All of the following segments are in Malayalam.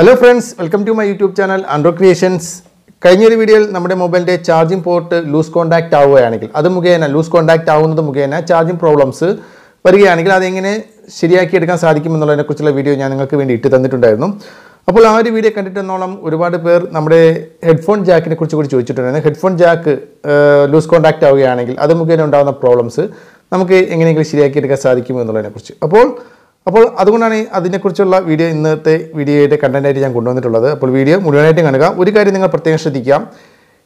hello friends welcome to my YouTube channel andro creations കഴിഞ്ഞൊരു വീഡിയോയിൽ നമ്മുടെ മൊബൈലിൻ്റെ ചാർജിംഗ് പോർട്ട് ലൂസ് കോൺടാക്റ്റ് ആവുകയാണെങ്കിൽ അത് മുഖേന ലൂസ് കോൺടാക്റ്റ് ആവുന്നത് മുഖേന ചാർജിംഗ് പ്രോബ്ലംസ് വരികയാണെങ്കിൽ അതെങ്ങനെ ശരിയാക്കി എടുക്കാൻ സാധിക്കുമെന്നുള്ളതിനെക്കുറിച്ചുള്ള വീഡിയോ ഞാൻ നിങ്ങൾക്ക് വേണ്ടി ഇട്ട് തന്നിട്ടുണ്ടായിരുന്നു അപ്പോൾ ആ ഒരു വീഡിയോ കണ്ടിട്ടെന്നോളം ഒരുപാട് പേർ നമ്മുടെ ഹെഡ്ഫോൺ ജാക്കിനെ കുറിച്ച് കൂടി ചോദിച്ചിട്ടുണ്ടായിരുന്നു ഹെഡ്ഫോൺ ജാക്ക് ലൂസ് കോൺടാക്റ്റ് ആവുകയാണെങ്കിൽ അത് മുഖേന ഉണ്ടാകുന്ന പ്രോബ്ലംസ് നമുക്ക് എങ്ങനെയെങ്കിലും ശരിയാക്കി എടുക്കാൻ സാധിക്കുമെന്നുള്ളതിനെക്കുറിച്ച് അപ്പോൾ അപ്പോൾ അതുകൊണ്ടാണ് അതിനെക്കുറിച്ചുള്ള വീഡിയോ ഇന്നത്തെ വീഡിയോയുടെ കണ്ടൻറ്റായിട്ട് ഞാൻ കൊണ്ടുവന്നിട്ടുള്ളത് അപ്പോൾ വീഡിയോ മുഴുവനായിട്ടും കാണുക ഒരു കാര്യം നിങ്ങൾ പ്രത്യേകം ശ്രദ്ധിക്കാം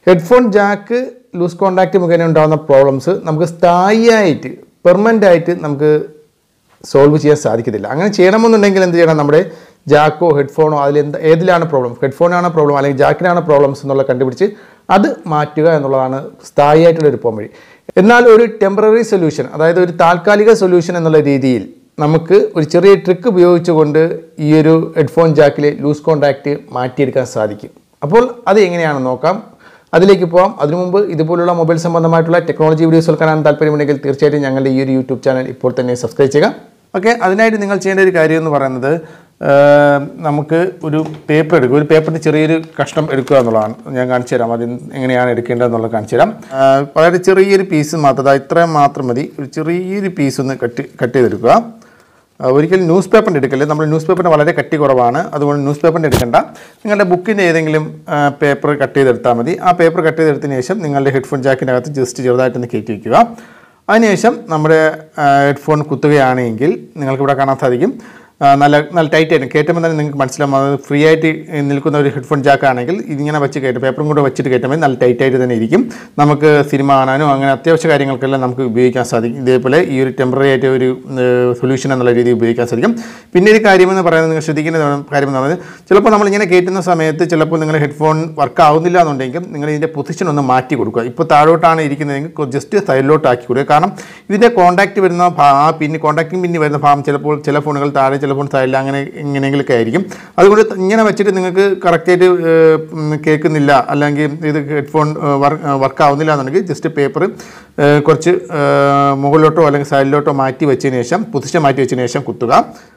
ഹെഡ്ഫോൺ ജാക്ക് ലൂസ് കോൺടാക്റ്റ് മുഖേന ഉണ്ടാകുന്ന പ്രോബ്ലംസ് നമുക്ക് സ്ഥായിയായിട്ട് പെർമനൻ്റ് ആയിട്ട് നമുക്ക് സോൾവ് ചെയ്യാൻ സാധിക്കത്തില്ല അങ്ങനെ ചെയ്യണമെന്നുണ്ടെങ്കിൽ എന്ത് ചെയ്യണം നമ്മുടെ ജാക്കോ ഹെഡ്ഫോണോ അതിൽ എന്ത് ഏതിലാണ് പ്രോബ്ലം ഹെഡ്ഫോണാണ് പ്രോബ്ലം അല്ലെങ്കിൽ ജാക്കിനാണ് പ്രോബ്ലംസ് എന്നുള്ള കണ്ടുപിടിച്ച് അത് മാറ്റുക എന്നുള്ളതാണ് സ്ഥായിയായിട്ടുള്ള ഒരു വഴി എന്നാൽ ഒരു ടെമ്പററി സൊല്യൂഷൻ അതായത് ഒരു താൽക്കാലിക സൊല്യൂഷൻ എന്നുള്ള രീതിയിൽ നമുക്ക് ഒരു ചെറിയ ട്രിക്ക് ഉപയോഗിച്ചുകൊണ്ട് ഈ ഒരു ഹെഡ്ഫോൺ ജാക്കിലെ ലൂസ് കോണ്ടാക്റ്റ് മാറ്റിയെടുക്കാൻ സാധിക്കും അപ്പോൾ അത് എങ്ങനെയാണ് നോക്കാം അതിലേക്ക് പോകാം അതിനു മുമ്പ് ഇതുപോലുള്ള മൊബൈൽ സംബന്ധമായിട്ടുള്ള ടെക്നോളജി വീഡിയോസ് കൊടുക്കാനാണ് താല്പര്യമുണ്ടെങ്കിൽ തീർച്ചയായിട്ടും ഞങ്ങളുടെ ഈ ഒരു യൂട്യൂബ് ചാനൽ ഇപ്പോൾ തന്നെ സബ്സ്ക്രൈബ് ചെയ്യുക ഓക്കെ അതിനായിട്ട് നിങ്ങൾ ചെയ്യേണ്ട ഒരു കാര്യം എന്ന് പറയുന്നത് നമുക്ക് ഒരു പേപ്പർ എടുക്കുക ഒരു പേപ്പറിൻ്റെ ചെറിയൊരു കഷ്ണം എടുക്കുക എന്നുള്ളതാണ് ഞാൻ കാണിച്ചു തരാം അത് എങ്ങനെയാണ് എടുക്കേണ്ടതെന്നുള്ളത് കാണിച്ചു തരാം വളരെ ചെറിയൊരു പീസ് മാത്രം ഇത്രയും മാത്രം മതി ഒരു ചെറിയൊരു പീസ് ഒന്ന് കട്ട് കട്ട് ചെയ്തെടുക്കുക ഒരിക്കലും ന്യൂസ് പേപ്പറിൻ്റെ എടുക്കല്ലേ നമ്മൾ ന്യൂസ് പേപ്പറിന് വളരെ കട്ടി കുറവാണ് അതുകൊണ്ട് ന്യൂസ് പേപ്പറിൻ്റെ എടുക്കണ്ട നിങ്ങളുടെ ബുക്കിൻ്റെ ഏതെങ്കിലും പേപ്പർ കട്ട് ചെയ്തെടുത്താൽ മതി ആ പേപ്പർ കട്ട് ചെയ്തെടുത്തതിന് ശേഷം നിങ്ങളുടെ ഹെഡ്ഫോൺ ജാക്കിനകത്ത് ജസ്റ്റ് ചെറുതായിട്ടൊന്ന് കയറ്റി വയ്ക്കുക അതിനുശേഷം നമ്മുടെ ഹെഡ്ഫോൺ കുത്തുകയാണെങ്കിൽ നിങ്ങൾക്ക് ഇവിടെ കാണാൻ സാധിക്കും നല്ല നല്ല ടൈറ്റ് ആയിരുന്നു കയറ്റുമ്പോൾ തന്നെ നിങ്ങൾക്ക് മനസ്സിലാവും അത് ഫ്രീ ആയിട്ട് നിൽക്കുന്ന ഒരു ഹെഡ്ഫോൺ ജാക്കാണെങ്കിൽ ഇതിങ്ങനെ വെച്ച് കയറ്റും പേപ്പറും കൂടെ വെച്ചിട്ട് കയറ്റുമ്പോൾ നല്ല ടൈറ്റ് ആയിട്ട് തന്നെ ഇരിക്കും നമുക്ക് സിനിമ കാണാനും അങ്ങനെ അത്യാവശ്യ കാര്യങ്ങൾക്കെല്ലാം നമുക്ക് ഉപയോഗിക്കാൻ സാധിക്കും ഇതേപോലെ ഈ ഒരു ടെമ്പററി ആയിട്ട് ഒരു സൊല്യൂഷൻ എന്നുള്ള രീതിയിൽ ഉപയോഗിക്കാൻ സാധിക്കും പിന്നെ ഒരു കാര്യമെന്ന് പറയുന്നത് നിങ്ങൾ ശ്രദ്ധിക്കേണ്ട കാര്യം എന്ന് പറയുന്നത് ചിലപ്പോൾ നമ്മളിങ്ങനെ കയറ്റുന്ന സമയത്ത് ചിലപ്പോൾ നിങ്ങൾ ഹെഡ്ഫോൺ വർക്ക് ആവുന്നില്ല എന്നുണ്ടെങ്കിൽ നിങ്ങൾ ഇതിൻ്റെ പൊസിഷൻ ഒന്ന് മാറ്റി കൊടുക്കുക ഇപ്പോൾ താഴോട്ടാണ് ഇരിക്കുന്നതെങ്കിൽ ജസ്റ്റ് സൈഡിലോട്ട് ആക്കി കൊടുക്കുക കാരണം ഇതിൻ്റെ കോൺടാക്റ്റ് വരുന്ന ആ പിന്നെ കോൺടാക്റ്റിംഗ് പിന്നെ വരുന്ന ഭാഗം ചിലപ്പോൾ ചില ഫോണുകൾ താഴെ ചിലപ്പോൾ സൈഡിൽ അങ്ങനെ ഇങ്ങനെയെങ്കിലൊക്കെ ആയിരിക്കും അതുകൊണ്ട് ഇങ്ങനെ വെച്ചിട്ട് നിങ്ങൾക്ക് കറക്റ്റായിട്ട് കേൾക്കുന്നില്ല അല്ലെങ്കിൽ ഇത് ഹെഡ്ഫോൺ വർക്ക് ആവുന്നില്ല എന്നുണ്ടെങ്കിൽ ജസ്റ്റ് പേപ്പർ കുറച്ച് മുകളിലോട്ടോ അല്ലെങ്കിൽ സൈഡിലോട്ടോ മാറ്റി വെച്ചതിന് ശേഷം പുതിച്ച് മാറ്റി വെച്ചതിന് ശേഷം കുത്തുക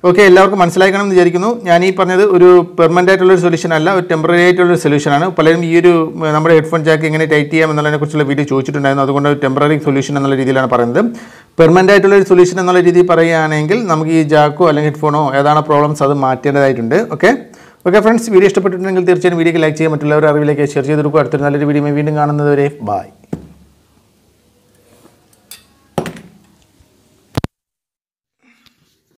ഓക്കെ എല്ലാവർക്കും മനസ്സിലാക്കണം എന്ന് വിചാരിക്കുന്നു ഞാൻ ഈ പറഞ്ഞത് ഒരു പെർമനൻ്റ് ആയിട്ടുള്ളൊരു സൊല്യൂഷൻ അല്ല ഒരു ടെമ്പററി ആയിട്ടുള്ളൊരു സൊല്യൂഷനാണ് പലരും ഈ ഒരു നമ്മുടെ ഹെഡ്ഫോൺ ജാക്ക് എങ്ങനെ ടൈറ്റ് ചെയ്യാം എന്നുള്ളതിനെ കുറിച്ചുള്ള വീഡിയോ ചോദിച്ചിട്ടുണ്ടായിരുന്നു അതുകൊണ്ട് ഒരു ടെമ്പററി സൊല്യൂഷൻ എന്നുള്ള രീതിയിലാണ് പറയുന്നത് പെർമനൻ്റ് ആയിട്ടുള്ള ഒരു സൊല്യൂഷൻ എന്നുള്ള രീതിയിൽ പറയുകയാണെങ്കിൽ നമുക്ക് ഈ ജാക്കോ അല്ലെങ്കിൽ ഹെഡ്ഫോണോ ഏതാണ് പ്രോബ്ലംസ് അത് മാറ്റേണ്ടതായിട്ടുണ്ട് ഓക്കെ ഓക്കെ ഫ്രണ്ട്സ് വീഡിയോ ഇഷ്ടപ്പെട്ടിട്ടുണ്ടെങ്കിൽ തീർച്ചയായും വീഡിയോക്ക് ലൈക്ക് ചെയ്യാൻ മറ്റുള്ളവരുടെ അറിവിലേക്ക് ഷെയർ ചെയ്ത് കൊടുക്കുക അടുത്തൊരു നല്ലൊരു വീഡിയോ വീണ്ടും കാണുന്നതുവരെ ബൈ